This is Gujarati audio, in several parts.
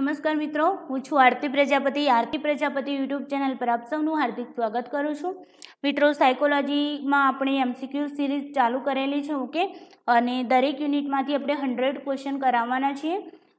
નમસ્કાર મિત્રો હું છું આરતી પ્રજાપતિ આરતી પ્રજાપતિ યુટ્યુબ ચેનલ પર આપ સૌનું હાર્દિક સ્વાગત કરું છું મિત્રો સાયકોલોજીમાં આપણે એમસીક્યુ સિરીઝ ચાલુ કરેલી છે ઓકે અને દરેક યુનિટમાંથી આપણે હંડ્રેડ ક્વેશ્ચન કરાવવાના છીએ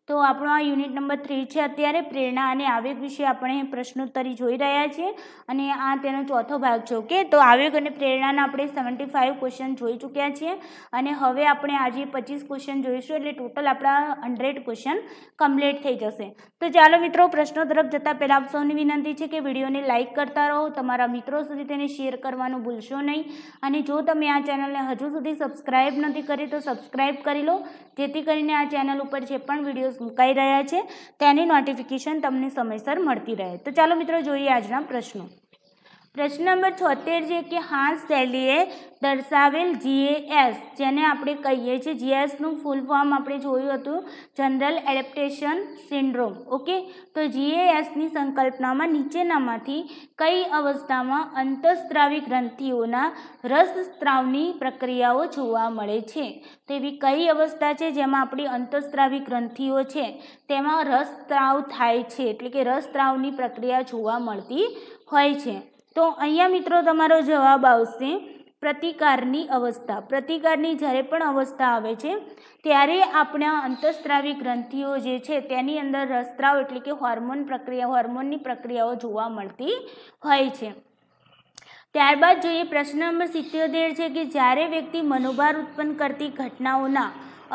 તો આપણો આ યુનિટ નંબર થ્રી છે અત્યારે પ્રેરણા અને આવેગ વિશે આપણે પ્રશ્નોત્તરી જોઈ રહ્યા છીએ અને આ તેનો ચોથો ભાગ છે ઓકે તો આવેગ અને પ્રેરણાના આપણે સેવન્ટી ફાઇવ ક્વેશ્ચન જોઈ ચૂક્યા છીએ અને હવે આપણે આજે પચીસ ક્વેશ્ચન જોઈશું એટલે ટોટલ આપણા હંડ્રેડ ક્વેશ્ચન કમ્પ્લીટ થઈ જશે તો ચાલો મિત્રો પ્રશ્નો તરફ જતાં પહેલાં આપ સૌની વિનંતી છે કે વિડીયોને લાઇક કરતા રહો તમારા મિત્રો સુધી તેને શેર કરવાનું ભૂલશો નહીં અને જો તમે આ ચેનલને હજુ સુધી સબસ્ક્રાઇબ નથી કરી તો સબસ્ક્રાઈબ કરી લો જેથી કરીને આ ચેનલ ઉપર જે પણ વિડીયો વિડીયોઝ મુકાઈ રહ્યા છે તેની નોટિફિકેશન તમને સમયસર મળતી રહે તો ચાલો મિત્રો જોઈએ આજના પ્રશ્નો પ્રશ્ન નંબર છોતેર છે કે હાંસ શૈલીએ દર્શાવેલ જીએએસ જેને આપણે કહીએ છીએ જીએસનું ફૂલ ફોર્મ આપણે જોયું હતું જનરલ એડેપ્ટેશન સિન્ડ્રોમ ઓકે તો જીએએસની સંકલ્પનામાં નીચેનામાંથી કઈ અવસ્થામાં અંતઃસ્ત્રાવી ગ્રંથિઓના રસસ્ત્રાવની પ્રક્રિયાઓ જોવા મળે છે તો એવી કઈ અવસ્થા છે જેમાં આપણી અંતઃસ્ત્રાવી ગ્રંથિઓ છે તેમાં રસસ્ત્રાવ થાય છે એટલે કે રસસ્ત્રાવની પ્રક્રિયા જોવા મળતી હોય છે તો અહીંયા મિત્રો તમારો જવાબ આવશે પ્રતિકારની અવસ્થા પ્રતિકારની જ્યારે પણ અવસ્થા આવે છે ત્યારે આપણા અંતઃસ્ત્રાવી ગ્રંથિઓ જે છે તેની અંદર રસસ્ત્રાવ એટલે કે હોર્મોન પ્રક્રિયા હોર્મોનની પ્રક્રિયાઓ જોવા મળતી હોય છે ત્યારબાદ જોઈએ પ્રશ્ન નંબર સિત્યોતેર છે કે જ્યારે વ્યક્તિ મનોભાર ઉત્પન્ન કરતી ઘટનાઓના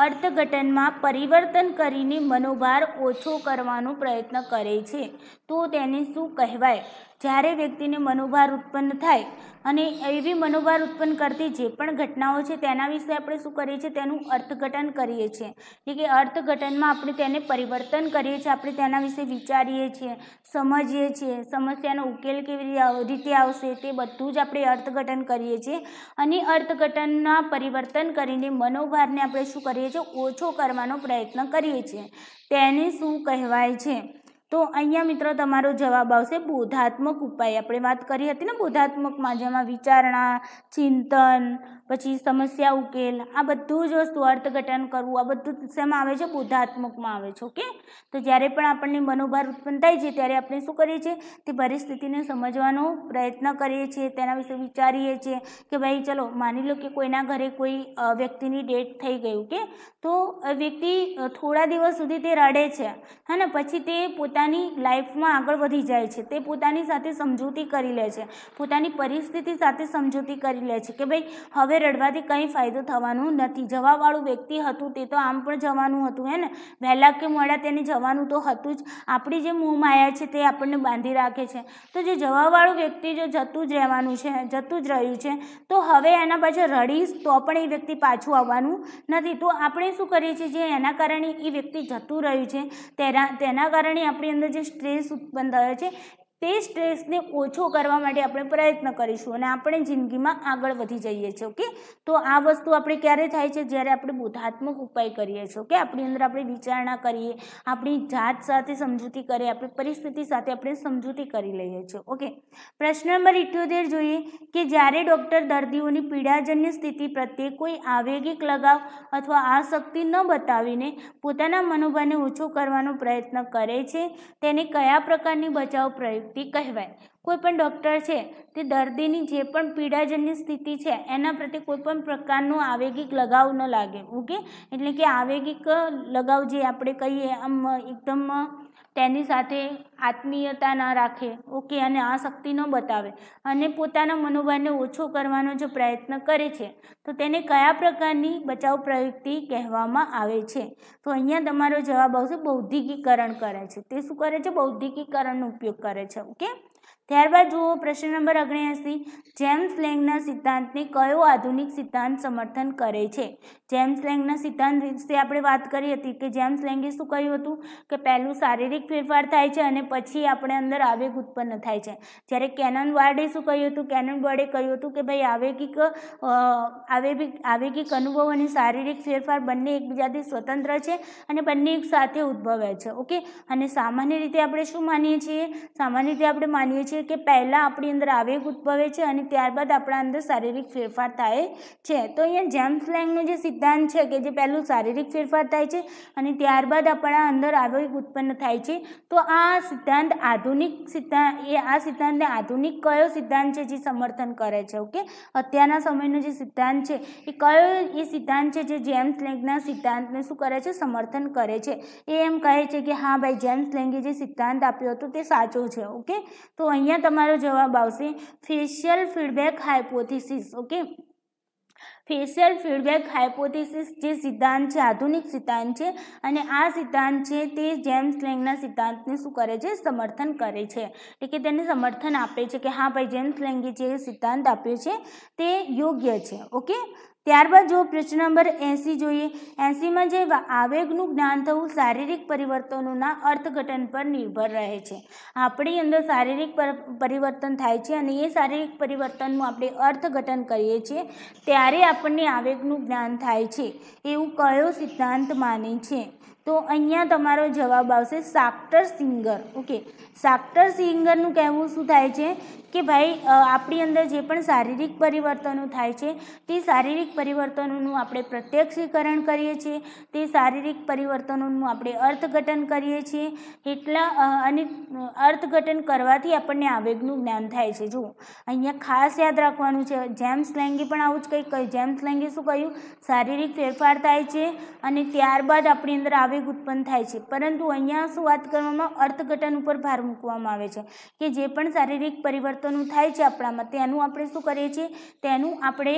અર્થઘટનમાં પરિવર્તન કરીને મનોભાર ઓછો કરવાનો પ્રયત્ન કરે છે તો તેને શું કહેવાય જ્યારે વ્યક્તિને મનોભાર ઉત્પન્ન થાય અને એવી મનોભાર ઉત્પન્ન કરતી જે પણ ઘટનાઓ છે તેના વિશે આપણે શું કરીએ છીએ તેનું અર્થઘટન કરીએ છીએ એટલે કે અર્થઘટનમાં આપણે તેને પરિવર્તન કરીએ છીએ આપણે તેના વિશે વિચારીએ છીએ સમજીએ છીએ સમસ્યાનો ઉકેલ કેવી રીતે આવશે તે બધું જ આપણે અર્થઘટન કરીએ છીએ અને અર્થઘટનના પરિવર્તન કરીને મનોભારને આપણે શું કરીએ છીએ ઓછો કરવાનો પ્રયત્ન કરીએ છીએ તેને શું કહેવાય છે તો અહીંયા મિત્રો તમારો જવાબ આવશે બોધાત્મક ઉપાય આપણે વાત કરી હતી ને બોધાત્મકમાં જેમાં વિચારણા ચિંતન પછી સમસ્યા ઉકેલ આ બધું જ વસ્તુ અર્થઘટન કરવું આ બધું શેમાં આવે છે બોધાત્મકમાં આવે છે ઓકે તો જ્યારે પણ આપણને મનોભાર ઉત્પન્ન થાય છે ત્યારે આપણે શું કરીએ છીએ તે પરિસ્થિતિને સમજવાનો પ્રયત્ન કરીએ છીએ તેના વિશે વિચારીએ છીએ કે ભાઈ ચલો માની લો કે કોઈના ઘરે કોઈ વ્યક્તિની ડેટ થઈ ગયું કે તો વ્યક્તિ થોડા દિવસ સુધી તે રડે છે હા ને પછી તે પોતા પોતાની લાઈફમાં આગળ વધી જાય છે તે પોતાની સાથે સમજૂતી કરી લે છે પોતાની પરિસ્થિતિ સાથે સમજૂતી કરી લે છે કે ભાઈ હવે રડવાથી કંઈ ફાયદો થવાનું નથી જવાવાળું વ્યક્તિ હતું તે તો આમ પણ જવાનું હતું હે ને વહેલા કે મોડા તેને જવાનું તો હતું જ આપણી જે મોં માયા છે તે આપણને બાંધી રાખે છે તો જે જવાવાળું વ્યક્તિ જો જતું જ રહેવાનું છે જતું જ રહ્યું છે તો હવે એના પાછળ રડીશ તો પણ એ વ્યક્તિ પાછું આવવાનું નથી તો આપણે શું કરીએ છીએ જે એના કારણે એ વ્યક્તિ જતું રહ્યું છે તેના તેના કારણે આપણે આપણી અંદર જે સ્ટ્રેસ ઉત્પન્ન થયો છે તે સ્ટ્રેસને ઓછો કરવા માટે આપણે પ્રયત્ન કરીશું અને આપણે જિંદગીમાં આગળ વધી જઈએ છીએ ઓકે તો આ વસ્તુ આપણે ક્યારે થાય છે જ્યારે આપણે બોધાત્મક ઉપાય કરીએ છીએ ઓકે આપણી અંદર આપણે વિચારણા કરીએ આપણી જાત સાથે સમજૂતી કરીએ આપણી પરિસ્થિતિ સાથે આપણે સમજૂતી કરી લઈએ છીએ ઓકે પ્રશ્ન નંબર ઇઠ્યોતેર જોઈએ કે જ્યારે ડૉક્ટર દર્દીઓની પીડાજન્ય સ્થિતિ પ્રત્યે કોઈ આવેગિક લગાવ અથવા આસક્તિ ન બતાવીને પોતાના મનોભાવને ઓછો કરવાનો પ્રયત્ન કરે છે તેને કયા પ્રકારની બચાવ પ્રયોગ વ્યક્તિ કહેવાય કોઈ પણ ડૉક્ટર છે તે દર્દીની જે પણ પીડાજન્ય સ્થિતિ છે એના પ્રત્યે કોઈ પણ પ્રકારનો આવેગિક લગાવ ન લાગે ઓકે એટલે કે આવેગિક લગાવ જે આપણે કહીએ આમ એકદમ તેની સાથે આત્મીયતા ન રાખે ઓકે અને આ શક્તિ ન બતાવે અને પોતાના મનોભાવને ઓછો કરવાનો જો પ્રયત્ન કરે છે તો તેને કયા પ્રકારની બચાવ પ્રયુક્તિ કહેવામાં આવે છે તો અહીંયા તમારો જવાબ આવશે બૌદ્ધિકીકરણ કરે છે તે શું કરે છે બૌદ્ધિકીકરણનો ઉપયોગ કરે છે ઓકે ત્યારબાદ જુઓ પ્રશ્ન નંબર ઓગણએંસી જેમ્સ લેંગના સિદ્ધાંતને કયો આધુનિક સિદ્ધાંત સમર્થન કરે છે જેમ્સ લેંગના સિદ્ધાંત વિશે આપણે વાત કરી હતી કે જેમ્સ લેંગે શું કહ્યું હતું કે પહેલું શારીરિક ફેરફાર થાય છે અને પછી આપણે અંદર આવેગ ઉત્પન્ન થાય છે જ્યારે કેનન વાર્ડે શું કહ્યું હતું કેનન વર્ડે કહ્યું હતું કે ભાઈ આવેગિક આવેગિક આવેગિક અનુભવ અને શારીરિક ફેરફાર બંને એકબીજાથી સ્વતંત્ર છે અને બંને એક સાથે ઉદ્ભવે છે ઓકે અને સામાન્ય રીતે આપણે શું માનીએ છીએ સામાન્ય રીતે આપણે માનીએ છીએ છે કે પહેલાં આપણી અંદર આવેગ ઉદ્ભવે છે અને ત્યારબાદ આપણા અંદર શારીરિક ફેરફાર થાય છે તો અહીંયા જેમ્સ લેંગનો જે સિદ્ધાંત છે કે જે પહેલું શારીરિક ફેરફાર થાય છે અને ત્યારબાદ આપણા અંદર આવેગ ઉત્પન્ન થાય છે તો આ સિદ્ધાંત આધુનિક સિદ્ધાંત એ આ સિદ્ધાંતને આધુનિક કયો સિદ્ધાંત છે જે સમર્થન કરે છે ઓકે અત્યારના સમયનો જે સિદ્ધાંત છે એ કયો એ સિદ્ધાંત છે જે જેમ્સ લેંગના સિદ્ધાંતને શું કરે છે સમર્થન કરે છે એ એમ કહે છે કે હા ભાઈ જેમ્સ લેંગે જે સિદ્ધાંત આપ્યો હતો તે સાચો છે ઓકે તો અહીંયા અહીંયા તમારો જવાબ આવશે facial feedback hypothesis okay facial feedback hypothesis જે સિદ્ધાંત છે આધુનિક સિદ્ધાંત છે અને આ સિદ્ધાંત છે તે જેમ્સ લેંગના સિદ્ધાંતને શું કરે છે સમર્થન કરે છે એટલે કે તેને સમર્થન આપે છે કે હા ભાઈ જેમ્સ લેંગે જે સિદ્ધાંત આપ્યો છે તે યોગ્ય છે ઓકે ત્યારબાદ જો પ્રશ્ન નંબર એંસી જોઈએ એંસીમાં જે આવેગનું જ્ઞાન થવું શારીરિક પરિવર્તનોના અર્થઘટન પર નિર્ભર રહે છે આપણી અંદર શારીરિક પરિવર્તન થાય છે અને એ શારીરિક પરિવર્તનનું આપણે અર્થઘટન કરીએ છીએ ત્યારે આપણને આવેગનું જ્ઞાન થાય છે એવું કયો સિદ્ધાંત માને છે તો અહીંયા તમારો જવાબ આવશે સાક્ટર સિંગર ઓકે સાક્ટર સિંગરનું કહેવું શું થાય છે કે ભાઈ આપણી અંદર જે પણ શારીરિક પરિવર્તનો થાય છે તે શારીરિક પરિવર્તનોનું આપણે પ્રત્યક્ષીકરણ કરીએ છીએ તે શારીરિક પરિવર્તનોનું આપણે અર્થઘટન કરીએ છીએ એટલા અને અર્થઘટન કરવાથી આપણને આવેગનું જ્ઞાન થાય છે જુઓ અહીંયા ખાસ યાદ રાખવાનું છે જેમ્સ લેંગી પણ આવું જ કંઈક કહ્યું જેમ્સ લેંગી શું કહ્યું શારીરિક ફેરફાર થાય છે અને ત્યારબાદ આપણી અંદર આવે આવેગ ઉત્પન્ન થાય છે પરંતુ અહીંયા શું વાત કરવામાં અર્થઘટન ઉપર ભાર મૂકવામાં આવે છે કે જે પણ શારીરિક પરિવર્તનો થાય છે આપણામાં તેનું આપણે શું કરીએ છીએ તેનું આપણે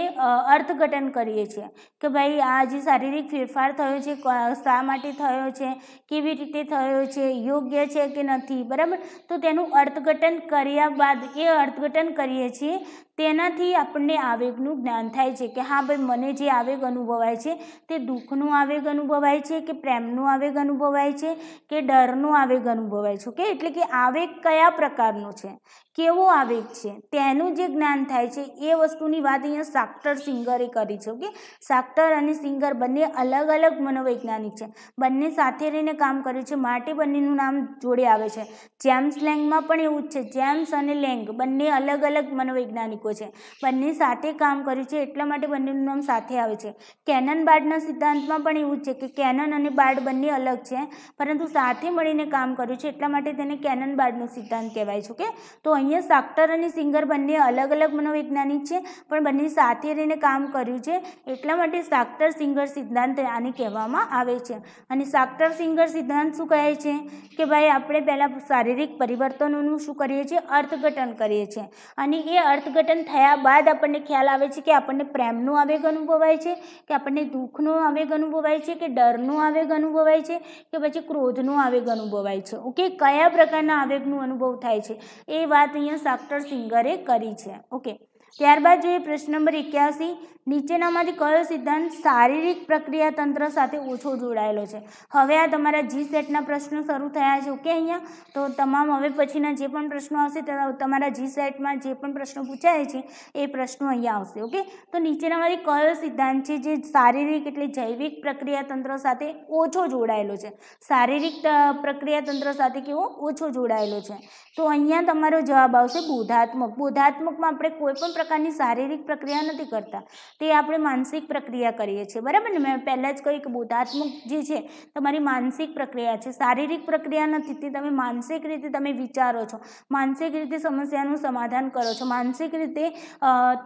અર્થઘટન કરીએ છીએ કે ભાઈ આ જે શારીરિક ફેરફાર થયો છે શા માટે થયો છે કેવી રીતે થયો છે યોગ્ય છે કે નથી બરાબર તો તેનું અર્થઘટન કર્યા બાદ એ અર્થઘટન કરીએ છીએ તેનાથી આપણને આવેગનું જ્ઞાન થાય છે કે હા ભાઈ મને જે આવેગ અનુભવાય છે તે દુઃખનો આવેગ અનુભવાય છે કે પ્રેમનો આવેગ અનુભવાય છે કે ડરનો આવેગ અનુભવાય છે ઓકે એટલે કે આવેગ કયા પ્રકારનો છે કેવો આવેગ છે તેનું જે જ્ઞાન થાય છે એ વસ્તુની વાત અહીંયા સાક્ટર સિંગરે કરી છે ઓકે સાક્ટર અને સિંગર બંને અલગ અલગ મનોવૈજ્ઞાનિક છે બંને સાથે રહીને કામ કર્યું છે માટે બંનેનું નામ જોડે આવે છે જેમ્સ લેંગમાં પણ એવું જ છે જેમ્સ અને લેંગ બંને અલગ અલગ મનોવૈજ્ઞાનિકો છે બંને સાથે કામ કર્યું છે એટલા માટે બંનેનું નામ સાથે આવે છે કેનન બાર્ડના સિદ્ધાંતમાં પણ એવું જ છે કે કેનન અને બાર્ડ બંને બંને અલગ છે પરંતુ સાથે મળીને કામ કર્યું છે એટલા માટે તેને કેનન કેનનબાર્ડનો સિદ્ધાંત કહેવાય છે કે તો અહીંયા સાક્ટર અને સિંગર બંને અલગ અલગ મનોવૈજ્ઞાનિક છે પણ બંને સાથે રહીને કામ કર્યું છે એટલા માટે સાક્ટર સિંગર સિદ્ધાંત આને કહેવામાં આવે છે અને સાક્ટર સિંગર સિદ્ધાંત શું કહે છે કે ભાઈ આપણે પહેલાં શારીરિક પરિવર્તનોનું શું કરીએ છીએ અર્થઘટન કરીએ છીએ અને એ અર્થઘટન થયા બાદ આપણને ખ્યાલ આવે છે કે આપણને પ્રેમનો આવેગ અનુભવાય છે કે આપણને દુઃખનો આવેગ અનુભવાય છે કે ડરનો આવેગ અનુભવ અનુભવાય છે કે પછી ક્રોધનો આવેગ અનુભવાય છે ઓકે કયા પ્રકારના આવેગનું અનુભવ થાય છે એ વાત અહીંયા સાક્ટર સિંગરે કરી છે ઓકે ત્યારબાદ જોઈએ પ્રશ્ન નંબર એક્યાસી નીચેનામાંથી કયો સિદ્ધાંત શારીરિક પ્રક્રિયા તંત્ર સાથે ઓછો જોડાયેલો છે હવે આ તમારા જી સેટના પ્રશ્નો શરૂ થયા છે ઓકે અહીંયા તો તમામ હવે પછીના જે પણ પ્રશ્નો આવશે તમારા જી સેટમાં જે પણ પ્રશ્નો પૂછાય છે એ પ્રશ્નો અહીંયા આવશે ઓકે તો નીચેનામાંથી કયો સિદ્ધાંત છે જે શારીરિક એટલે જૈવિક પ્રક્રિયા તંત્ર સાથે ઓછો જોડાયેલો છે શારીરિક પ્રક્રિયા તંત્ર સાથે કેવો ઓછો જોડાયેલો છે તો અહીંયા તમારો જવાબ આવશે બોધાત્મક બોધાત્મકમાં આપણે કોઈ પણ પ્રકારની શારીરિક પ્રક્રિયા નથી કરતા તે આપણે માનસિક પ્રક્રિયા કરીએ છીએ બરાબર ને મેં પહેલાં જ કહ્યું કે બોધાત્મક જે છે તમારી માનસિક પ્રક્રિયા છે શારીરિક પ્રક્રિયા નથી તે તમે માનસિક રીતે તમે વિચારો છો માનસિક રીતે સમસ્યાનું સમાધાન કરો છો માનસિક રીતે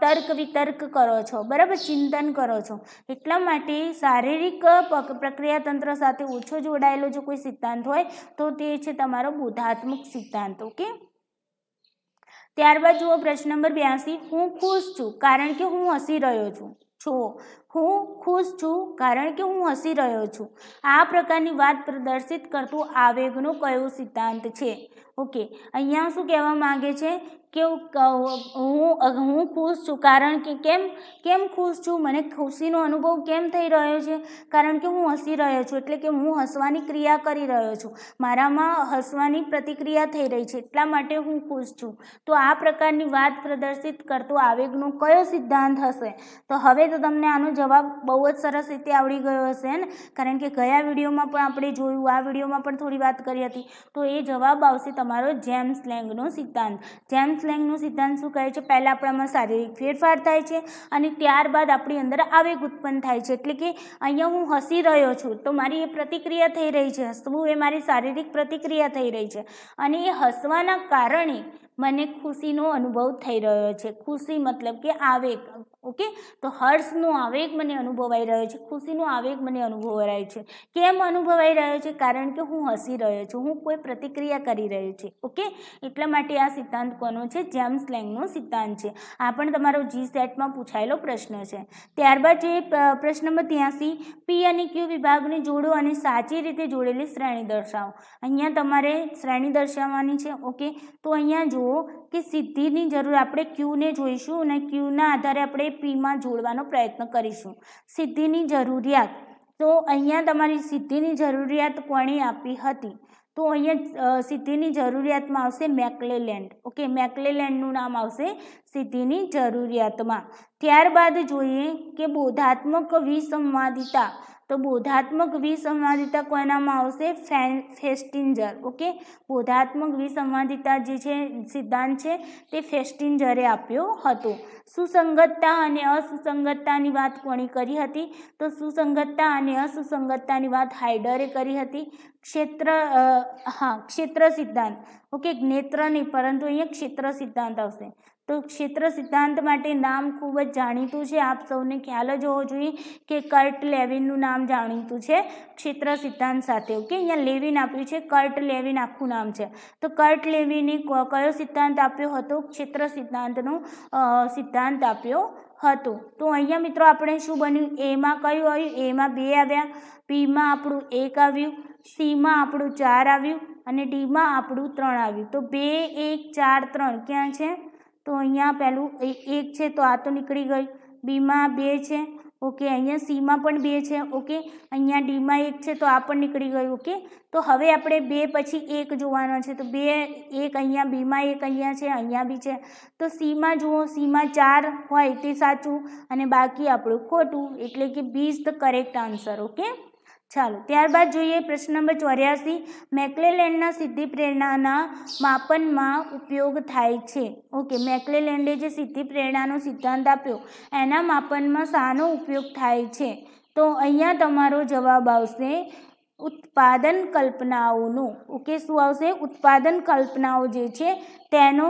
તર્ક વિતર્ક કરો છો બરાબર ચિંતન કરો છો એટલા માટે શારીરિક પ્રક્રિયા તંત્ર સાથે ઓછો જોડાયેલો જો કોઈ સિદ્ધાંત હોય તો તે છે તમારો બોધાત્મક સિદ્ધાંત ઓકે ત્યારબાદ જુઓ પ્રશ્ન નંબર બ્યાસી હું ખુશ છું કારણ કે હું હસી રહ્યો છું જુઓ હું ખુશ છું કારણ કે હું હસી રહ્યો છું આ પ્રકારની વાત પ્રદર્શિત કરતું આવેગનો કયો સિદ્ધાંત છે ઓકે અહીંયા શું કહેવા માગે છે કે હું હું ખુશ છું કારણ કે કેમ કેમ ખુશ છું મને ખુશીનો અનુભવ કેમ થઈ રહ્યો છે કારણ કે હું હસી રહ્યો છું એટલે કે હું હસવાની ક્રિયા કરી રહ્યો છું મારામાં હસવાની પ્રતિક્રિયા થઈ રહી છે એટલા માટે હું ખુશ છું તો આ પ્રકારની વાત પ્રદર્શિત કરતો આવેગનો કયો સિદ્ધાંત હશે તો હવે તો તમને આનો જવાબ બહુ જ સરસ રીતે આવડી ગયો હશે ને કારણ કે ગયા વિડીયોમાં પણ આપણે જોયું આ વિડીયોમાં પણ થોડી વાત કરી હતી તો એ જવાબ આવશે તમારો જેમ્સ લેંગનો સિદ્ધાંત જેમ્સ લેંગનો સિદ્ધાંત શું કહે છે પહેલાં આપણામાં શારીરિક ફેરફાર થાય છે અને ત્યારબાદ આપણી અંદર આવેગ ઉત્પન્ન થાય છે એટલે કે અહીંયા હું હસી રહ્યો છું તો મારી એ પ્રતિક્રિયા થઈ રહી છે હસવું એ મારી શારીરિક પ્રતિક્રિયા થઈ રહી છે અને એ હસવાના કારણે મને ખુશીનો અનુભવ થઈ રહ્યો છે ખુશી મતલબ કે આવેગ ઓકે તો હર્ષનો આવેગ મને અનુભવાઈ રહ્યો છે ખુશીનો આવેગ મને અનુભવાઈ રહ્યો છે કેમ અનુભવાઈ રહ્યો છે કારણ કે હું હસી રહ્યો છું હું કોઈ પ્રતિક્રિયા કરી રહ્યો છું ઓકે એટલા માટે આ સિદ્ધાંત કોનો છે જેમ્સ લેંગનો સિદ્ધાંત છે આ પણ તમારો જી સેટમાં પૂછાયેલો પ્રશ્ન છે ત્યારબાદ જે પ્રશ્ન નંબર ત્યાંસી પી અને ક્યુ વિભાગને જોડો અને સાચી રીતે જોડેલી શ્રેણી દર્શાવો અહીંયા તમારે શ્રેણી દર્શાવવાની છે ઓકે તો અહીંયા જો જુઓ કે સિદ્ધિની જરૂર આપણે ક્યુને જોઈશું અને ક્યુના આધારે આપણે પીમાં જોડવાનો પ્રયત્ન કરીશું સિદ્ધિની જરૂરિયાત તો અહીંયા તમારી સિદ્ધિની જરૂરિયાત કોણે આપી હતી તો અહીંયા સિદ્ધિની જરૂરિયાતમાં આવશે મેકલેલેન્ડ ઓકે મેકલેલેન્ડનું નામ આવશે સિદ્ધિની જરૂરિયાતમાં ત્યારબાદ જોઈએ કે બોધાત્મક વિસંવાદિતા તો બોધાત્મક વિસંવાદિતા કોનામાં આવશે ફેન ફેસ્ટિન્જર ઓકે બોધાત્મક વિસંવાદિતા જે છે સિદ્ધાંત છે તે ફેસ્ટિન્જરે આપ્યો હતો સુસંગતતા અને અસુસંગતતાની વાત કોણે કરી હતી તો સુસંગતતા અને અસુસંગતતાની વાત હાઇડરે કરી હતી ક્ષેત્ર હા ક્ષેત્ર સિદ્ધાંત ઓકે નેત્ર નહીં પરંતુ અહીંયા ક્ષેત્ર સિદ્ધાંત આવશે તો ક્ષેત્ર સિદ્ધાંત માટે નામ ખૂબ જ જાણીતું છે આપ સૌને ખ્યાલ જ હોવો જોઈએ કે કર્ટ લેવિનનું નામ જાણીતું છે ક્ષેત્ર સિદ્ધાંત સાથે ઓકે અહીંયા લેવિન આપ્યું છે કર્ટ લેવિન આખું નામ છે તો કર્ટ લેવિને કયો સિદ્ધાંત આપ્યો હતો ક્ષેત્ર સિદ્ધાંતનો સિદ્ધાંત આપ્યો હતો તો અહીંયા મિત્રો આપણે શું બન્યું એમાં કયું આવ્યું એમાં બે આવ્યા પીમાં આપણું એક આવ્યું સીમાં આપણું ચાર આવ્યું અને ડીમાં આપણું ત્રણ આવ્યું તો બે એક ચાર ત્રણ ક્યાં છે તો અહીંયા પહેલું એક છે તો આ તો નીકળી ગઈ બીમાં બે છે ઓકે અહીંયા સીમાં પણ બે છે ઓકે અહીંયા ડીમાં એક છે તો આ પણ નીકળી ગયું ઓકે તો હવે આપણે બે પછી એક જોવાનો છે તો બે એક અહીંયા બીમાં એક અહીંયા છે અહીંયા બી છે તો સીમાં જુઓ સીમાં ચાર હોય તે સાચું અને બાકી આપણું ખોટું એટલે કે B is the correct answer okay ચાલો ત્યારબાદ જોઈએ પ્રશ્ન નંબર ચોર્યાસી મેકલેલેન્ડના સિદ્ધિ પ્રેરણાના માપનમાં ઉપયોગ થાય છે ઓકે મેકલેલેન્ડે જે સિદ્ધિ પ્રેરણાનો સિદ્ધાંત આપ્યો એના માપનમાં શાનો ઉપયોગ થાય છે તો અહીંયા તમારો જવાબ આવશે ઉત્પાદન કલ્પનાઓનો ઓકે શું આવશે ઉત્પાદન કલ્પનાઓ જે છે તેનો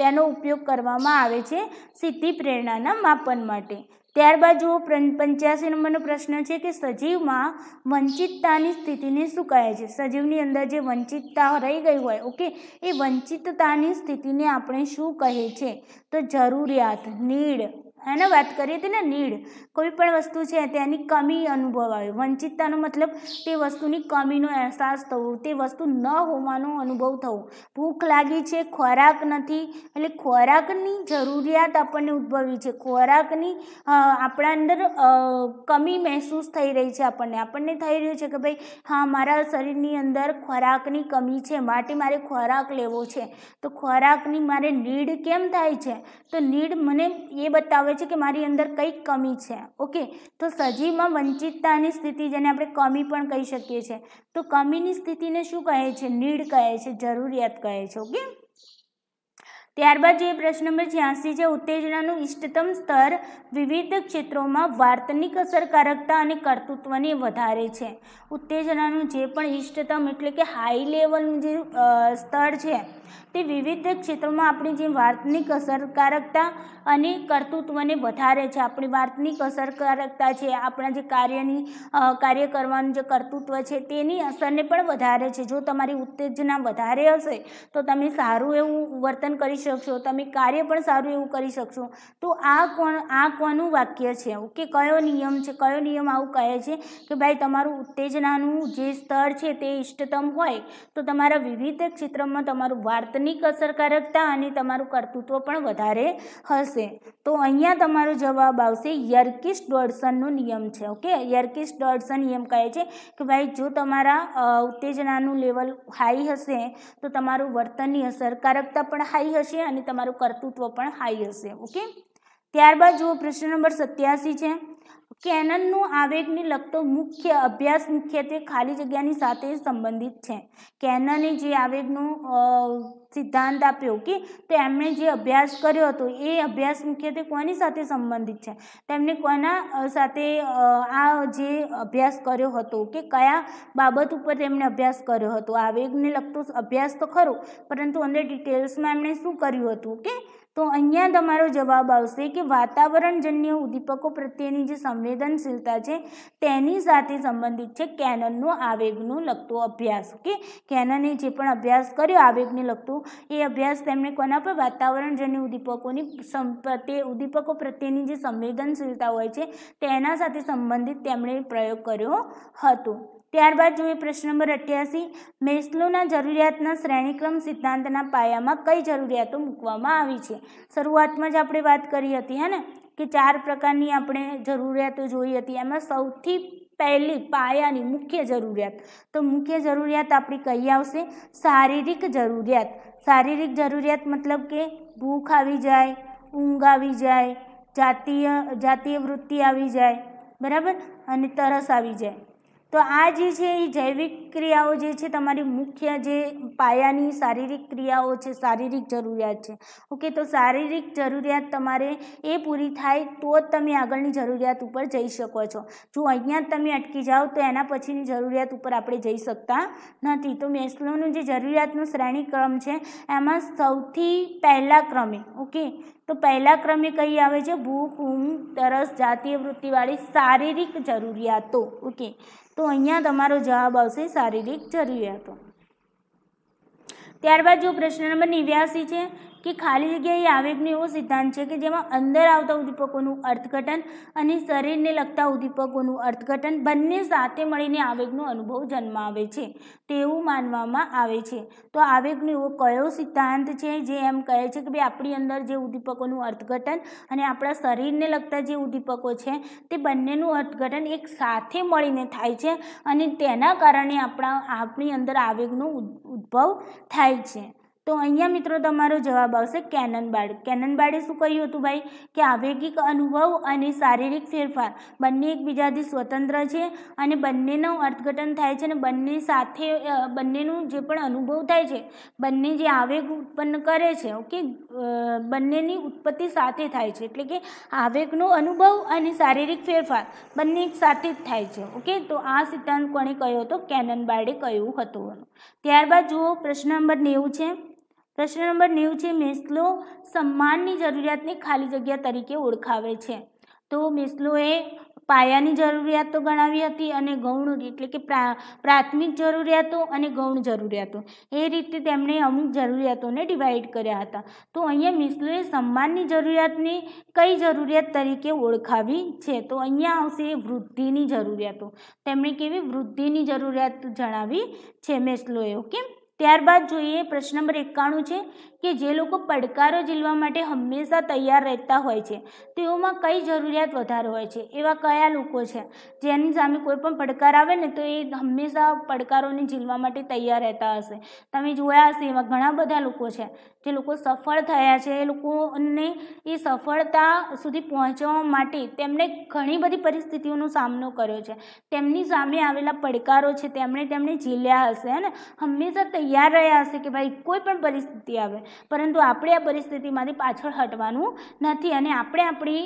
તેનો ઉપયોગ કરવામાં આવે છે સિદ્ધિ પ્રેરણાના માપન માટે ત્યારબાદ જુઓ પંચ્યાસી નંબરનો પ્રશ્ન છે કે સજીવમાં વંચિતતાની સ્થિતિને શું કહે છે સજીવની અંદર જે વંચિતતા રહી ગઈ હોય ઓકે એ વંચિતતાની સ્થિતિને આપણે શું કહે છે તો જરૂરિયાત નીડ હેને વાત કરીએ તો ને નીડ કોઈ પણ વસ્તુ છે તેની કમી અનુભવ અનુભવાય વંચિતતાનો મતલબ તે વસ્તુની કમીનો અહેસાસ થવો તે વસ્તુ ન હોવાનો અનુભવ થવો ભૂખ લાગી છે ખોરાક નથી એટલે ખોરાકની જરૂરિયાત આપણને ઉદ્ભવી છે ખોરાકની આપણા અંદર કમી મહેસૂસ થઈ રહી છે આપણને આપણને થઈ રહ્યું છે કે ભાઈ હા મારા શરીરની અંદર ખોરાકની કમી છે માટે મારે ખોરાક લેવો છે તો ખોરાકની મારે નીડ કેમ થાય છે તો નીડ મને એ બતાવે છે કે મારી અંદર કઈ કમી છે ઓકે તો સજીવમાં વંચિતતાની સ્થિતિ જેને આપણે કમી પણ કહી શકીએ છીએ તો કમીની સ્થિતિને શું કહે છે નીડ કહે છે જરૂરિયાત કહે છે ઓકે ત્યારબાદ જે પ્રશ્ન નંબર છ્યાસી છે ઉત્તેજનાનું ઇષ્ટતમ સ્તર વિવિધ ક્ષેત્રોમાં વાર્તનિક અસરકારકતા અને કર્તૃત્વને વધારે છે ઉત્તેજનાનું જે પણ ઇષ્ટતમ એટલે કે હાઈ લેવલનું જે સ્તર છે તે વિવિધ ક્ષેત્રોમાં આપણી જે વાર્તનિક અસરકારકતા અને કર્તૃત્વને વધારે છે આપણી વાર્તનિક અસરકારકતા છે આપણા જે કાર્યની કાર્ય કરવાનું જે કર્તૃત્વ છે તેની અસરને પણ વધારે છે જો તમારી ઉત્તેજના વધારે હશે તો તમે સારું એવું વર્તન કરી શકશો તમે કાર્ય પણ સારું એવું કરી શકશો તો આ કોણ આ કોનું વાક્ય છે કે કયો નિયમ છે કયો નિયમ આવું કહે છે કે ભાઈ તમારું ઉત્તેજનાનું જે સ્તર છે તે ઇષ્ટતમ હોય તો તમારા વિવિધ ક્ષેત્રમાં તમારું વાર્તનિક ભાવનિક અસરકારકતા અને તમારું કર્તૃત્વ પણ વધારે હશે તો અહીંયા તમારો જવાબ આવશે યર્કિશ ડોડસનનો નિયમ છે ઓકે યર્કિશ ડોડસન નિયમ કહે છે કે ભાઈ જો તમારા ઉત્તેજનાનું લેવલ હાઈ હશે તો તમારું વર્તનની અસરકારકતા પણ હાઈ હશે અને તમારું કર્તૃત્વ પણ હાઈ હશે ઓકે ત્યારબાદ જુઓ પ્રશ્ન નંબર સત્યાસી છે કેનનનું આવેગને લગતો મુખ્ય અભ્યાસ મુખ્યત્વે ખાલી જગ્યાની સાથે સંબંધિત છે કેનને જે આવેગનું સિદ્ધાંત આપ્યો કે તેમણે જે અભ્યાસ કર્યો હતો એ અભ્યાસ મુખ્યત્વે કોની સાથે સંબંધિત છે તેમણે કોના સાથે આ જે અભ્યાસ કર્યો હતો કે કયા બાબત ઉપર તેમણે અભ્યાસ કર્યો હતો આવેગને લગતો અભ્યાસ તો ખરો પરંતુ અંદર ડિટેલ્સમાં એમણે શું કર્યું હતું કે તો અહીંયા તમારો જવાબ આવશે કે વાતાવરણજન્ય ઉદ્દીપકો પ્રત્યેની જે સંવેદનશીલતા છે તેની સાથે સંબંધિત છે કેનનનો આવેગનો લગતો અભ્યાસ ઓકે કેનને જે પણ અભ્યાસ કર્યો આવેગને લગતો એ અભ્યાસ તેમણે કોના પર વાતાવરણજન્ય ઉદ્દીપકોની પ્રત્યે ઉદ્દીપકો પ્રત્યેની જે સંવેદનશીલતા હોય છે તેના સાથે સંબંધિત તેમણે પ્રયોગ કર્યો હતો ત્યારબાદ જોઈએ પ્રશ્ન નંબર અઠ્યાસી મેસ્લોના જરૂરિયાતના શ્રેણીક્રમ સિદ્ધાંતના પાયામાં કઈ જરૂરિયાતો મૂકવામાં આવી છે શરૂઆતમાં જ આપણે વાત કરી હતી હેને કે ચાર પ્રકારની આપણે જરૂરિયાતો જોઈ હતી એમાં સૌથી પહેલી પાયાની મુખ્ય જરૂરિયાત તો મુખ્ય જરૂરિયાત આપણી કઈ આવશે શારીરિક જરૂરિયાત શારીરિક જરૂરિયાત મતલબ કે ભૂખ આવી જાય ઊંઘ આવી જાય જાતીય જાતીય વૃત્તિ આવી જાય બરાબર અને તરસ આવી જાય તો આ જે છે એ જૈવિક ક્રિયાઓ જે છે તમારી મુખ્ય જે પાયાની શારીરિક ક્રિયાઓ છે શારીરિક જરૂરિયાત છે ઓકે તો શારીરિક જરૂરિયાત તમારે એ પૂરી થાય તો જ તમે આગળની જરૂરિયાત ઉપર જઈ શકો છો જો અહીંયા તમે અટકી જાઓ તો એના પછીની જરૂરિયાત ઉપર આપણે જઈ શકતા નથી તો મેસ્લોનું જે જરૂરિયાતનો શ્રેણીક્રમ છે એમાં સૌથી પહેલા ક્રમે ઓકે તો પહેલા ક્રમે કઈ આવે છે ભૂખ ઊંઘ તરસ જાતીય વૃત્તિવાળી શારીરિક જરૂરિયાતો ઓકે તો અહીંયા તમારો જવાબ આવશે શારીરિક જરૂરિયાતો ત્યારબાદ જો પ્રશ્ન નંબર નેવ્યાસી છે કે ખાલી જગ્યા એ આવેગનો એવો સિદ્ધાંત છે કે જેમાં અંદર આવતા ઉદ્દીપકોનું અર્થઘટન અને શરીરને લગતા ઉદ્દીપકોનું અર્થઘટન બંને સાથે મળીને આવેગનો અનુભવ જન્માવે છે તેવું માનવામાં આવે છે તો આવેગનો એવો કયો સિદ્ધાંત છે જે એમ કહે છે કે ભાઈ આપણી અંદર જે ઉદ્દીપકોનું અર્થઘટન અને આપણા શરીરને લગતા જે ઉદ્દીપકો છે તે બંનેનું અર્થઘટન એક સાથે મળીને થાય છે અને તેના કારણે આપણા આપણી અંદર આવેગનો ઉદ્ભવ થાય છે તો અહીંયા મિત્રો તમારો જવાબ આવશે કેનનબાડ કેનનબાડે શું કહ્યું હતું ભાઈ કે આવેગિક અનુભવ અને શારીરિક ફેરફાર બંને એકબીજાથી સ્વતંત્ર છે અને બંનેનું અર્થઘટન થાય છે અને બંને સાથે બંનેનું જે પણ અનુભવ થાય છે બંને જે આવેગ ઉત્પન્ન કરે છે ઓકે બંનેની ઉત્પત્તિ સાથે થાય છે એટલે કે આવેગનો અનુભવ અને શારીરિક ફેરફાર બંને એક સાથે જ થાય છે ઓકે તો આ સિદ્ધાંત કોણે કહ્યો હતો કેનનબાર્ડે કહ્યું હતું ત્યારબાદ જુઓ પ્રશ્ન નંબર નેવું છે પ્રશ્ન નંબર નેવું છે મેસ્લો સન્માનની જરૂરિયાતને ખાલી જગ્યા તરીકે ઓળખાવે છે તો મેસ્લોએ પાયાની જરૂરિયાતો ગણાવી હતી અને ગૌણ એટલે કે પ્રાથમિક જરૂરિયાતો અને ગૌણ જરૂરિયાતો એ રીતે તેમણે અમુક જરૂરિયાતોને ડિવાઈડ કર્યા હતા તો અહીંયા મિસ્લોએ સન્માનની જરૂરિયાતને કઈ જરૂરિયાત તરીકે ઓળખાવી છે તો અહીંયા આવશે વૃદ્ધિની જરૂરિયાતો તેમણે કેવી વૃદ્ધિની જરૂરિયાત જણાવી છે મેસ્લોએ ઓકે ત્યારબાદ જોઈએ પ્રશ્ન નંબર એકાણું છે કે જે લોકો પડકારો ઝીલવા માટે હંમેશા તૈયાર રહેતા હોય છે તેઓમાં કઈ જરૂરિયાત વધારે હોય છે એવા કયા લોકો છે જેની સામે કોઈ પણ પડકાર આવે ને તો એ હંમેશા પડકારોને ઝીલવા માટે તૈયાર રહેતા હશે તમે જોયા હશે એવા ઘણા બધા લોકો છે જે લોકો સફળ થયા છે એ લોકોને એ સફળતા સુધી પહોંચવા માટે તેમણે ઘણી બધી પરિસ્થિતિઓનો સામનો કર્યો છે તેમની સામે આવેલા પડકારો છે તેમણે તેમણે ઝીલ્યા હશે ને હંમેશા તૈયાર યાદ રહ્યા હશે કે ભાઈ કોઈ પણ પરિસ્થિતિ આવે પરંતુ આપણે આ પરિસ્થિતિમાંથી પાછળ હટવાનું નથી અને આપણે આપણી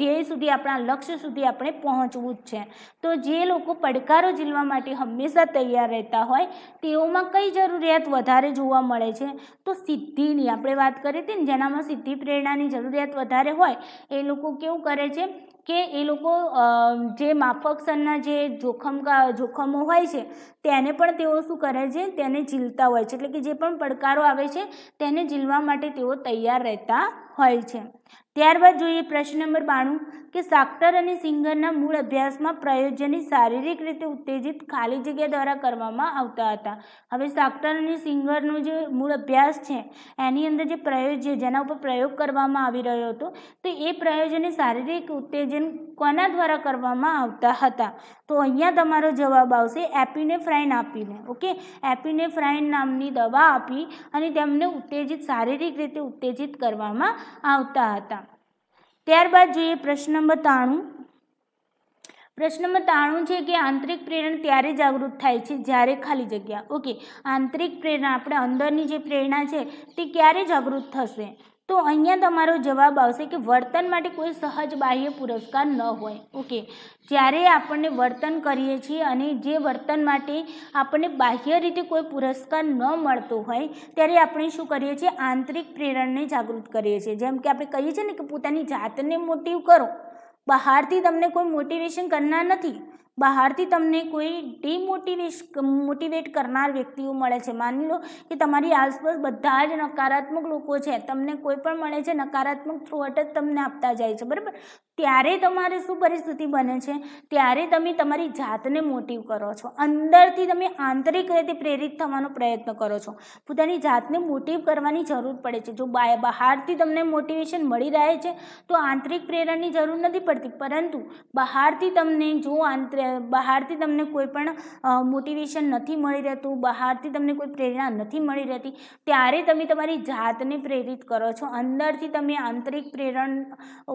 ધ્યેય સુધી આપણા લક્ષ્ય સુધી આપણે પહોંચવું જ છે તો જે લોકો પડકારો ઝીલવા માટે હંમેશા તૈયાર રહેતા હોય તેઓમાં કઈ જરૂરિયાત વધારે જોવા મળે છે તો સિદ્ધિની આપણે વાત કરી હતી ને જેનામાં સિદ્ધિ પ્રેરણાની જરૂરિયાત વધારે હોય એ લોકો કેવું કરે છે કે એ લોકો જે માફકસરના જે જોખમ જોખમો હોય છે તેને પણ તેઓ શું કરે છે તેને ઝીલતા હોય છે એટલે કે જે પણ પડકારો આવે છે તેને ઝીલવા માટે તેઓ તૈયાર રહેતા હોય છે ત્યારબાદ જોઈએ પ્રશ્ન નંબર બાણું કે સાક્ટર અને સિંગરના મૂળ અભ્યાસમાં પ્રયોજનની શારીરિક રીતે ઉત્તેજિત ખાલી જગ્યા દ્વારા કરવામાં આવતા હતા હવે સાક્ટર અને સિંગરનો જે મૂળ અભ્યાસ છે એની અંદર જે પ્રયોજ્ય જેના ઉપર પ્રયોગ કરવામાં આવી રહ્યો હતો તો એ પ્રયોજનને શારીરિક ઉત્તેજન કોના દ્વારા કરવામાં આવતા હતા તો અહીંયા તમારો જવાબ આવશે એપીને ફ્રાઇન આપીને ઓકે એપીને ફ્રાઇન નામની દવા આપી અને તેમને ઉત્તેજિત શારીરિક રીતે ઉત્તેજિત કરવામાં આવતા હતા ત્યારબાદ જોઈએ પ્રશ્ન બતાણું પ્રશ્ન બતાણું છે કે આંતરિક પ્રેરણા ત્યારે જાગૃત થાય છે જ્યારે ખાલી જગ્યા ઓકે આંતરિક પ્રેરણા આપણે અંદરની જે પ્રેરણા છે તે ક્યારે જાગૃત થશે તો અહીંયા તમારો જવાબ આવશે કે વર્તન માટે કોઈ સહજ બાહ્ય પુરસ્કાર ન હોય ઓકે જ્યારે આપણને વર્તન કરીએ છીએ અને જે વર્તન માટે આપણને બાહ્ય રીતે કોઈ પુરસ્કાર ન મળતો હોય ત્યારે આપણે શું કરીએ છીએ આંતરિક પ્રેરણને જાગૃત કરીએ છીએ જેમ કે આપણે કહીએ છીએ ને કે પોતાની જાતને મોટિવ કરો બહારથી તમને કોઈ મોટિવેશન કરનાર નથી બહારથી તમને કોઈ ડિમોટિવેશ મોટિવેટ કરનાર વ્યક્તિઓ મળે છે માની લો કે તમારી આસપાસ બધા જ નકારાત્મક લોકો છે તમને કોઈ પણ મળે છે નકારાત્મક થ્રોટ જ તમને આપતા જાય છે બરાબર ત્યારે તમારે શું પરિસ્થિતિ બને છે ત્યારે તમે તમારી જાતને મોટિવ કરો છો અંદરથી તમે આંતરિક રીતે પ્રેરિત થવાનો પ્રયત્ન કરો છો પોતાની જાતને મોટિવ કરવાની જરૂર પડે છે જો બહારથી તમને મોટિવેશન મળી રહે છે તો આંતરિક પ્રેરણની જરૂર નથી પડતી પરંતુ બહારથી તમને જો બહારથી તમને કોઈ પણ મોટિવેશન નથી મળી રહેતું બહારથી તમને કોઈ પ્રેરણા નથી મળી રહેતી ત્યારે તમે તમારી જાતને પ્રેરિત કરો છો અંદરથી તમે આંતરિક પ્રેરણ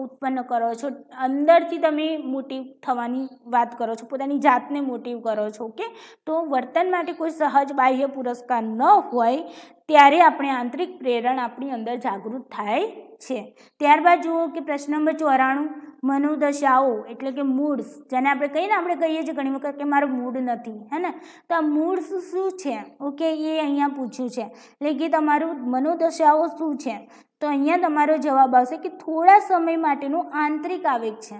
ઉત્પન્ન કરો છો અંદરથી તમે મોટિવ થવાની વાત કરો છો પોતાની જાતને મોટિવ કરો છો ઓકે તો વર્તન માટે કોઈ સહજ બાહ્ય પુરસ્કાર ન હોય ત્યારે આપણે આંતરિક પ્રેરણ આપણી અંદર જાગૃત થાય છે ત્યારબાદ જુઓ કે પ્રશ્ન નંબર ચોરાણું મનોદશાઓ એટલે કે મૂડ્સ જેને આપણે કહીએ ને આપણે કહીએ છીએ ઘણી વખત કે મારો મૂડ નથી હે ને તો આ મૂડ્સ શું છે ઓકે એ અહીંયા પૂછ્યું છે એટલે કે તમારું મનોદશાઓ શું છે તો અહીંયા તમારો જવાબ આવશે કે થોડા સમય માટેનું આંતરિક આવેગ છે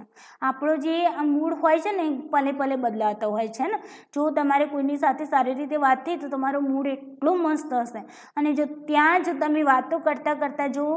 આપણો જે મૂડ હોય છે ને પલે પલે બદલાતો હોય છે ને જો તમારે કોઈની સાથે સારી રીતે વાત થઈ તો તમારો મૂડ એટલો મસ્ત હશે અને જો ત્યાં જ તમે વાતો કરતાં કરતાં જો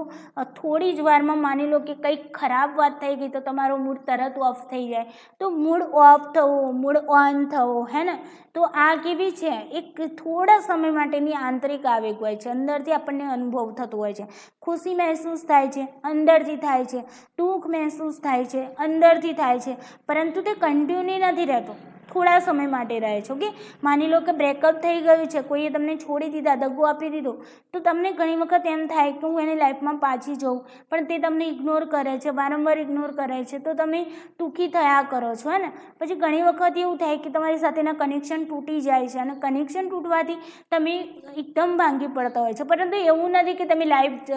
થોડી જ વારમાં માની લો કે કંઈક ખરાબ વાત થઈ ગઈ તો તમારો મૂડ તરત ઓફ થઈ જાય તો મૂડ ઓફ થવો મૂળ ઓન થવો હે ને તો આ કેવી છે એક થોડા સમય માટેની આંતરિક આવેગ હોય છે અંદરથી આપણને અનુભવ થતો હોય છે ખુશી મહેસૂસ થાય છે અંદરથી થાય છે ટૂંક મહેસૂસ થાય છે અંદરથી થાય છે પરંતુ તે કન્ટિન્યુ નથી રહેતું થોડા સમય માટે રહે છે ઓકે માની લો કે બ્રેકઅપ થઈ ગયું છે કોઈએ તમને છોડી દીધા દગો આપી દીધો તો તમને ઘણી વખત એમ થાય કે હું એની લાઈફમાં પાછી જાઉં પણ તે તમને ઇગ્નોર કરે છે વારંવાર ઇગ્નોર કરે છે તો તમે ટૂંકી થયા કરો છો હે ને પછી ઘણી વખત એવું થાય કે તમારી સાથેના કનેક્શન તૂટી જાય છે અને કનેક્શન તૂટવાથી તમે એકદમ ભાંગી પડતા હોય છે પરંતુ એવું નથી કે તમે લાઈફ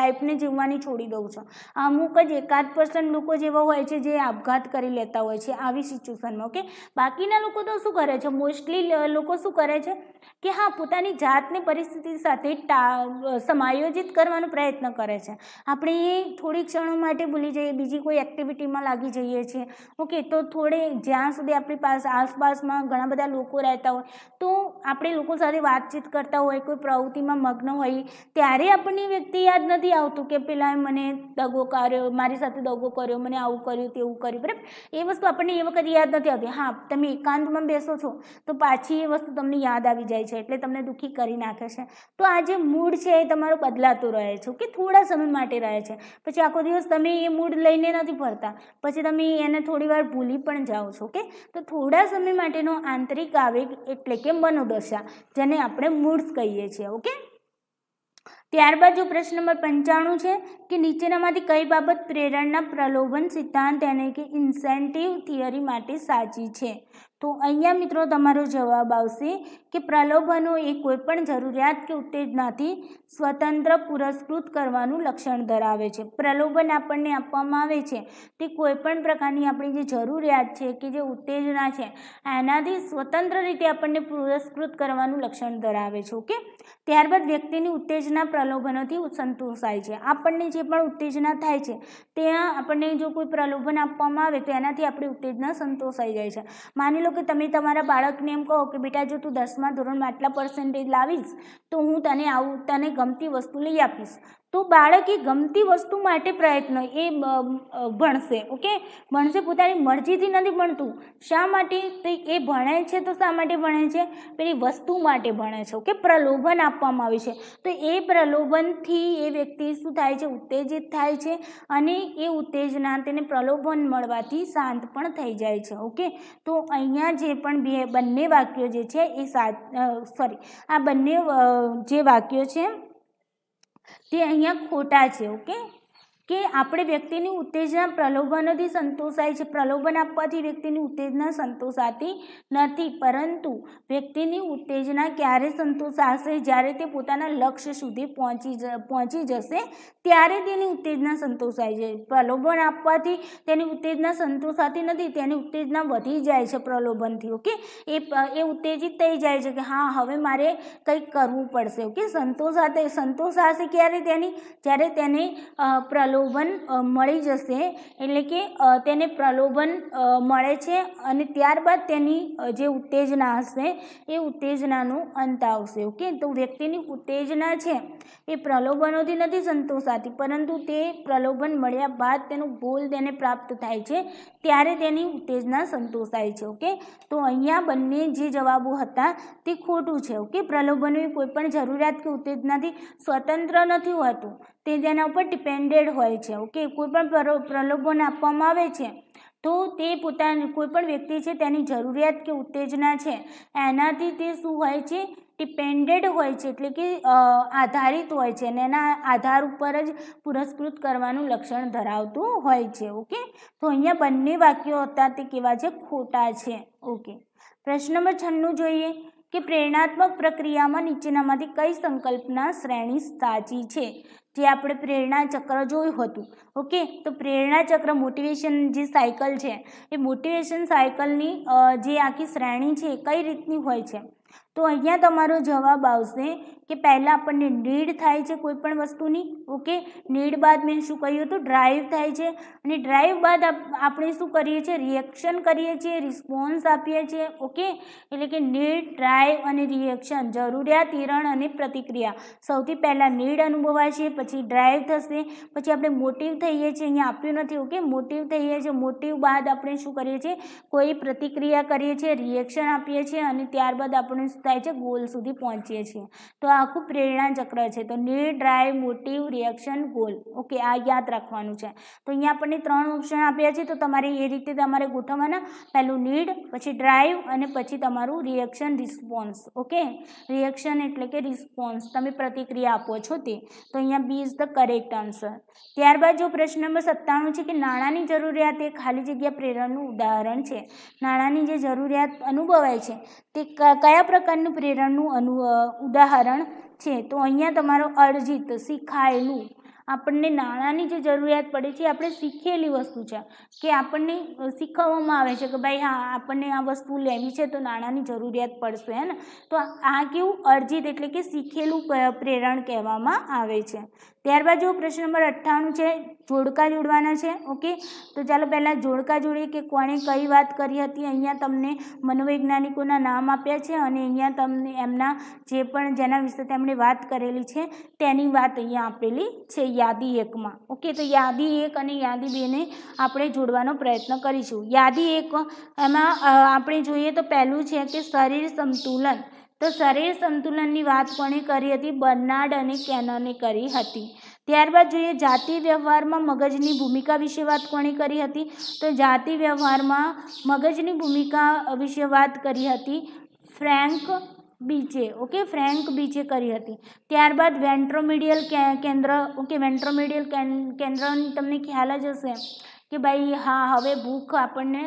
લાઈફને જીવવાની છોડી દઉં છો અમુક જ એકાદ પર્સન લોકો જેવા હોય છે જે આપઘાત કરી લેતા હોય છે આવી સિચ્યુએશનમાં ઓકે બાકી બાકીના લોકો તો શું કરે છે મોસ્ટલી લોકો શું કરે છે કે હા પોતાની જાતને પરિસ્થિતિ સાથે સમાયોજિત કરવાનો પ્રયત્ન કરે છે આપણે એ થોડી ક્ષણો માટે ભૂલી જઈએ બીજી કોઈ એક્ટિવિટીમાં લાગી જઈએ છીએ ઓકે તો થોડે જ્યાં સુધી આપણી પાસે આસપાસમાં ઘણા બધા લોકો રહેતા હોય તો આપણે લોકો સાથે વાતચીત કરતા હોય કોઈ પ્રવૃત્તિમાં મગ્ન હોય ત્યારે આપણને વ્યક્તિ યાદ નથી આવતું કે પેલા મને દગો કર્યો મારી સાથે દગો કર્યો મને આવું કર્યું તેવું કર્યું બરાબર એ વસ્તુ આપણને એ વખત યાદ નથી આવતી હા તમે તમે એકાંતમાં બેસો છો તો પાછી એ વસ્તુ તમને યાદ આવી જાય છે એટલે તમને દુઃખી કરી નાખે છે તો આ જે મૂડ છે એ તમારો બદલાતો રહે છે કે થોડા સમય માટે રહે છે પછી આખો દિવસ તમે એ મૂડ લઈને નથી ફરતા પછી તમે એને થોડી વાર ભૂલી પણ જાઓ છો કે તો થોડા સમય માટેનો આંતરિક આવેગ એટલે કે મનોદશા જેને આપણે મૂડ્સ કહીએ છીએ ઓકે ત્યારબાદ જો પ્રશ્ન નંબર પંચાણું છે કે નીચેનામાંથી કઈ બાબત પ્રેરણના પ્રલોભન સિદ્ધાંત એને કે ઇન્સેન્ટિવ થિયરી માટે સાચી છે તો અહીંયા મિત્રો તમારો જવાબ આવશે કે પ્રલોભનો એ કોઈપણ જરૂરિયાત કે ઉત્તેજનાથી સ્વતંત્ર પુરસ્કૃત કરવાનું લક્ષણ ધરાવે છે પ્રલોભન આપણને આપવામાં આવે છે તે કોઈપણ પ્રકારની આપણી જે જરૂરિયાત છે કે જે ઉત્તેજના છે એનાથી સ્વતંત્ર રીતે આપણને પુરસ્કૃત કરવાનું લક્ષણ ધરાવે છે ઓકે ત્યારબાદ વ્યક્તિની ઉત્તેજના પ્રલોભનોથી સંતોષાય છે આપણને જે પણ ઉત્તેજના થાય છે ત્યાં આપણને જો કોઈ પ્રલોભન આપવામાં આવે તો એનાથી આપણી ઉત્તેજના સંતોષાઈ જાય છે માની લો કે તમે તમારા બાળકને એમ કહો કે બેટા જો તું દસમા ધોરણમાં આટલા પર્સન્ટેજ લાવીશ તો હું તને આવું તને ગમતી વસ્તુ લઈ આપીશ તો બાળક એ ગમતી વસ્તુ માટે પ્રયત્ન એ ભણશે ઓકે ભણશે પોતાની મરજીથી નથી ભણતું શા માટે તો એ ભણે છે તો શા માટે ભણે છે પેલી વસ્તુ માટે ભણે છે ઓકે પ્રલોભન આપવામાં આવ્યું છે તો એ પ્રલોભનથી એ વ્યક્તિ શું થાય છે ઉત્તેજિત થાય છે અને એ ઉત્તેજના તેને પ્રલોભન મળવાથી શાંત પણ થઈ જાય છે ઓકે તો અહીંયા જે પણ બે બંને વાક્યો જે છે એ સા સોરી આ બંને જે વાક્યો છે 对呀，很大杂，给 OK。કે આપણે વ્યક્તિની ઉત્તેજના પ્રલોભનથી સંતોષાય છે પ્રલોભન આપવાથી વ્યક્તિની ઉત્તેજના સંતોષાતી નથી પરંતુ વ્યક્તિની ઉત્તેજના ક્યારે સંતોષાશે જ્યારે તે પોતાના લક્ષ્ય સુધી પહોંચી પહોંચી જશે ત્યારે તેની ઉત્તેજના સંતોષાય છે પ્રલોભન આપવાથી તેની ઉત્તેજના સંતોષાતી નથી તેની ઉત્તેજના વધી જાય છે પ્રલોભનથી ઓકે એ એ ઉત્તેજિત થઈ જાય છે કે હા હવે મારે કંઈક કરવું પડશે ઓકે સંતોષાતે સંતોષાશે ક્યારે તેની જ્યારે તેને પ્રલોભન પ્રલોભન મળી જશે એટલે કે તેને પ્રલોભન મળે છે અને ત્યારબાદ તેની જે ઉત્તેજના હશે એ ઉત્તેજનાનો અંત આવશે ઓકે તો વ્યક્તિની ઉત્તેજના છે એ પ્રલોભનોથી નથી સંતોષાતી પરંતુ તે પ્રલોભન મળ્યા બાદ તેનું ગોલ તેને પ્રાપ્ત થાય છે ત્યારે તેની ઉત્તેજના સંતોષાય છે ઓકે તો અહીંયા બંને જે જવાબો હતા તે ખોટું છે ઓકે પ્રલોભનની કોઈ પણ જરૂરિયાત કે ઉત્તેજનાથી સ્વતંત્ર નથી હોતું તે તેના ઉપર ડિપેન્ડેડ હોય છે ઓકે કોઈપણ પ્રલોભન આપવામાં આવે છે તો તે પોતાની કોઈપણ વ્યક્તિ છે તેની જરૂરિયાત કે ઉત્તેજના છે એનાથી તે શું હોય છે ડિપેન્ડેડ હોય છે એટલે કે આધારિત હોય છે અને એના આધાર ઉપર જ પુરસ્કૃત કરવાનું લક્ષણ ધરાવતું હોય છે ઓકે તો અહીંયા બંને વાક્યો હતા તે કેવા છે ખોટા છે ઓકે પ્રશ્ન નંબર છન્નું જોઈએ કે પ્રેરણાત્મક પ્રક્રિયામાં નીચેનામાંથી કઈ સંકલ્પના શ્રેણી સાચી છે જે આપણે પ્રેરણા ચક્ર જોયું હતું ઓકે તો પ્રેરણા ચક્ર મોટિવેશન જે સાયકલ છે એ મોટિવેશન સાયકલની જે આખી શ્રેણી છે કઈ રીતની હોય છે તો અહીંયા તમારો જવાબ આવશે કે પહેલાં આપણને નીડ થાય છે કોઈ પણ વસ્તુની ઓકે નીડ બાદ મેં શું કહ્યું હતું ડ્રાઈવ થાય છે અને ડ્રાઈવ બાદ આપણે શું કરીએ છીએ રિએક્શન કરીએ છીએ રિસ્પોન્સ આપીએ છીએ ઓકે એટલે કે નીડ ડ્રાઈવ અને રિએક્શન જરૂરિયાત હિરણ અને પ્રતિક્રિયા સૌથી પહેલાં નીડ અનુભવાય છે પછી ડ્રાઈવ થશે પછી આપણે મોટિવ થઈએ છીએ અહીંયા આપ્યું નથી ઓકે મોટિવ થઈએ છીએ મોટિવ બાદ આપણે શું કરીએ છીએ કોઈ પ્રતિક્રિયા કરીએ છીએ રિએક્શન આપીએ છીએ અને ત્યારબાદ આપણે થાય છે ગોલ સુધી પહોંચીએ છીએ તો આખું પ્રેરણા ચક્ર છે તો need drive motive reaction goal okay આ યાદ રાખવાનું છે તો અહીંયા આપણને ત્રણ ઓપ્શન આપ્યા છે તો તમારે એ રીતે તમારે ગોઠવવાના પહેલું નીડ પછી ડ્રાઈવ અને પછી તમારું રિએક્શન રિસ્પોન્સ ઓકે રિએક્શન એટલે કે રિસ્પોન્સ તમે પ્રતિક્રિયા આપો છો તે તો અહીંયા B is the correct answer ત્યારબાદ જો પ્રશ્ન નંબર સત્તાણું છે કે નાણાંની જરૂરિયાત એ ખાલી જગ્યા પ્રેરણનું ઉદાહરણ છે નાણાંની જે જરૂરિયાત અનુભવાય છે તે કયા પ્રકારની પરિવર્તનનું પ્રેરણનું અનુ ઉદાહરણ છે તો અહીંયા તમારો અર્જિત શીખાયેલું આપણને નાણાંની જે જરૂરિયાત પડે છે આપણે શીખેલી વસ્તુ છે કે આપણને શીખવવામાં આવે છે કે ભાઈ હા આપણને આ વસ્તુ લેવી છે તો નાણાંની જરૂરિયાત પડશે હે ને તો આ કેવું અર્જિત એટલે કે શીખેલું પ્રેરણ કહેવામાં આવે છે ત્યારબાદ જો પ્રશ્ન નંબર અઠ્ઠાણું છે જોડકા જોડવાના છે ઓકે તો ચાલો પહેલાં જોડકા જોડીએ કે કોણે કઈ વાત કરી હતી અહીંયા તમને મનોવૈજ્ઞાનિકોના નામ આપ્યા છે અને અહીંયા તમને એમના જે પણ જેના વિશે તેમણે વાત કરેલી છે તેની વાત અહીંયા આપેલી છે યાદી એકમાં ઓકે તો યાદી એક અને યાદી બેને આપણે જોડવાનો પ્રયત્ન કરીશું યાદી એક એમાં આપણે જોઈએ તો પહેલું છે કે શરીર સંતુલન તો શરીર સંતુલનની વાત કોણે કરી હતી બર્નાર્ડ અને કેનને કરી હતી ત્યારબાદ જોઈએ જાતિ વ્યવહારમાં મગજની ભૂમિકા વિશે વાત કોણે કરી હતી તો જાતિ વ્યવહારમાં મગજની ભૂમિકા વિશે વાત કરી હતી Frank Beach okay Frank Beach કરી હતી ત્યારબાદ વેન્ટ્રોમીડિયલ કેન્દ્ર ઓકે વેન્ટ્રોમીડિયલ કેન્દ્રની તમને ખ્યાલ જ હશે કે ભાઈ હા હવે ભૂખ આપણને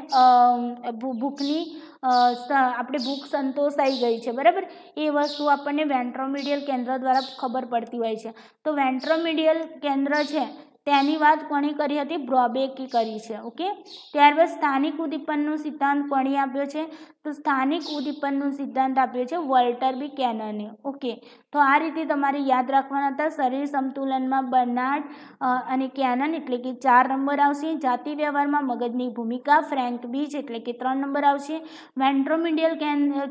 ભૂખની આપણે ભૂખ સંતોષાઈ ગઈ છે બરાબર એ વસ્તુ આપણને વેન્ટ્રોમિડિયલ કેન્દ્ર દ્વારા ખબર પડતી હોય છે તો વેન્ટ્રોમિડિયલ કેન્દ્ર છે તેની વાત કોણે કરી હતી બ્રોબેકે કરી છે ઓકે ત્યારબાદ સ્થાનિક ઉદ્દીપનનો સિદ્ધાંત કોણે આપ્યો છે તો સ્થાનિક ઉદ્દીપનનો સિદ્ધાંત આપ્યો છે વોલ્ટર બી કેનને ઓકે તો આ રીતે તમારે યાદ રાખવાના હતા શરીર સંતુલનમાં બર્નાર્ડ અને કેનન એટલે કે ચાર નંબર આવશે જાતિ વ્યવહારમાં મગજની ભૂમિકા ફ્રેન્ક બીચ એટલે કે ત્રણ નંબર આવશે વેન્ટ્રોમિડિયલ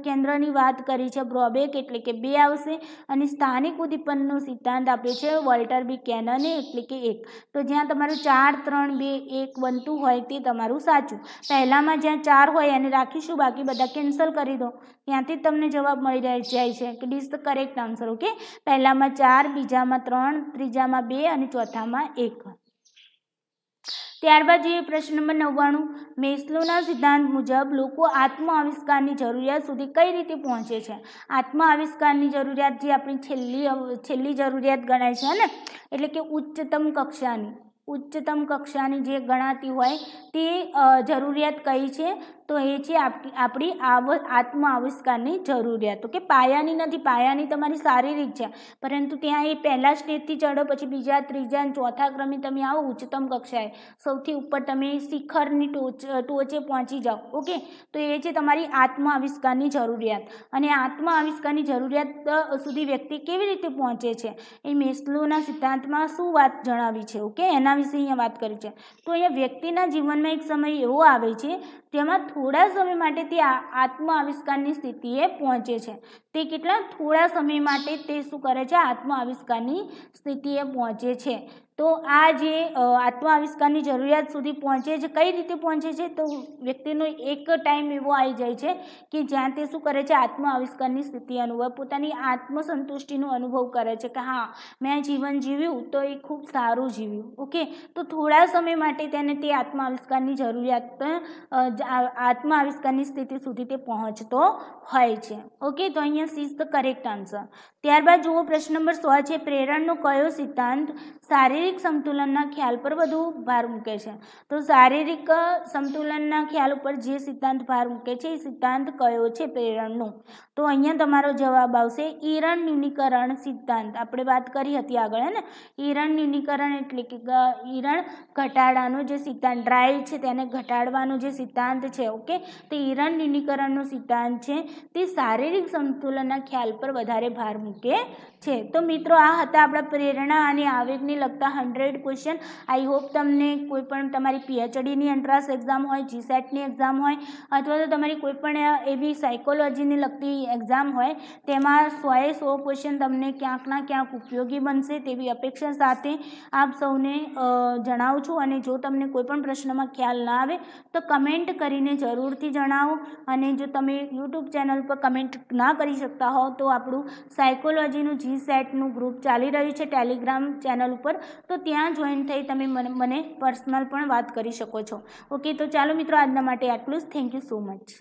કેન્દ્રની વાત કરી છે બ્રોબેક એટલે કે બે આવશે અને સ્થાનિક ઉદ્દીપનનો સિદ્ધાંત આપ્યો છે વોલ્ટર બી કેનને એટલે કે એક તો જ્યાં તમારું ચાર ત્રણ બે એક બનતું હોય તે તમારું સાચું પહેલામાં જ્યાં ચાર હોય એને રાખીશું બાકી બધા કેન્સલ કરી દો ત્યાંથી તમને જવાબ મળી જાય છે કે D is the correct answer okay પહેલામાં ચાર બીજામાં ત્રણ ત્રીજામાં બે અને ચોથામાં એક ત્યારબાદ જોઈએ પ્રશ્ન નંબર નવ્વાણું મેસ્લોના સિદ્ધાંત મુજબ લોકો આત્મ આવિષ્કારની જરૂરિયાત સુધી કઈ રીતે પહોંચે છે આત્મ આવિષ્કારની જરૂરિયાત જે આપણી છેલ્લી છેલ્લી જરૂરિયાત ગણાય છે ને એટલે કે ઉચ્ચતમ કક્ષાની ઉચ્ચતમ કક્ષાની જે ગણાતી હોય તે જરૂરિયાત કઈ છે તો એ છે આપણી આવ આત્મ આવિષ્કારની જરૂરિયાતો કે પાયાની નથી પાયાની તમારી શારીરિક છે પરંતુ ત્યાં એ પહેલાં સ્ટેજથી ચડો પછી બીજા ત્રીજા અને ચોથા ક્રમે તમે આવો ઉચ્ચતમ કક્ષાએ સૌથી ઉપર તમે શિખરની ટોચ ટોચે પહોંચી જાઓ ઓકે તો એ છે તમારી આત્મ આવિષ્કારની જરૂરિયાત અને આત્મ આવિષ્કારની જરૂરિયાત સુધી વ્યક્તિ કેવી રીતે પહોંચે છે એ મેસ્લોના સિદ્ધાંતમાં શું વાત જણાવી છે ઓકે એના વિશે અહીંયા વાત કરી છે તો અહીંયા વ્યક્તિના જીવનમાં એક સમય એવો આવે છે તેમાં થોડા સમય માટે તે આત્મ આવિષ્કારની સ્થિતિએ પહોંચે છે તે કેટલા થોડા સમય માટે તે શું કરે છે આત્મ આવિષ્કારની સ્થિતિએ પહોંચે છે તો આ જે આત્માવિષ્કારની જરૂરિયાત સુધી પહોંચે છે કઈ રીતે પહોંચે છે તો વ્યક્તિનો એક ટાઈમ એવો આવી જાય છે કે જ્યાં તે શું કરે છે આત્મ સ્થિતિ અનુભવ પોતાની આત્મસંતુષ્ટિનો અનુભવ કરે છે કે હા મેં જીવન જીવ્યું તો એ ખૂબ સારું જીવ્યું ઓકે તો થોડા સમય માટે તેને તે આત્મ આવિષ્કારની જરૂરિયાત આત્મ સ્થિતિ સુધી તે પહોંચતો હોય છે ઓકે તો અહીંયા સીઝ ધ કરેક્ટ આન્સર ત્યારબાદ જુઓ પ્રશ્ન નંબર સો છે પ્રેરણનો કયો સિદ્ધાંત શારીરિક સંતુલનના ખ્યાલ પર વધુ ભાર મૂકે છે તો શારીરિક સંતુલનના ખ્યાલ ઉપર જે સિદ્ધાંત ભાર મૂકે છે એ સિદ્ધાંત કયો છે પ્રેરણનો તો અહીંયા તમારો જવાબ આવશે ઈરણ ન્યૂનીકરણ સિદ્ધાંત આપણે વાત કરી હતી આગળ હે ને ઈરણ ન્યૂનીકરણ એટલે કે ઈરણ ઘટાડાનો જે સિદ્ધાંત ડ્રાઈવ છે તેને ઘટાડવાનો જે સિદ્ધાંત છે ઓકે તો ઈરણ ન્યૂનીકરણનો સિદ્ધાંત છે તે શારીરિક સંતુલનના ખ્યાલ પર વધારે ભાર મૂકે મૂકે છે તો મિત્રો આ હતા આપણા પ્રેરણા અને આવેગને લગતા હંડ્રેડ ક્વેશ્ચન આઈ હોપ તમને કોઈપણ તમારી પીએચડીની એન્ટ્રાન્સ એક્ઝામ હોય જીસેટની e એક્ઝામ હોય અથવા તો તમારી કોઈપણ એવી સાયકોલોજીને લગતી એક્ઝામ હોય તેમાં સોએ સો ક્વેશ્ચન તમને ક્યાંકના ક્યાંક ઉપયોગી બનશે તેવી અપેક્ષા સાથે આપ સૌને જણાવું છું અને જો તમને કોઈપણ પ્રશ્નમાં ખ્યાલ ના આવે તો કમેન્ટ કરીને જરૂરથી જણાવો અને જો તમે યુટ્યુબ ચેનલ પર કમેન્ટ ના કરી શકતા હો તો આપણું સાયકો સાયકોલોજીનું જી સેટનું ગ્રુપ ચાલી રહ્યું છે ટેલિગ્રામ ચેનલ ઉપર તો ત્યાં જોઈન થઈ તમે મને પર્સનલ પણ વાત કરી શકો છો ઓકે તો ચાલો મિત્રો આજના માટે આટલું જ થેન્ક યુ સો મચ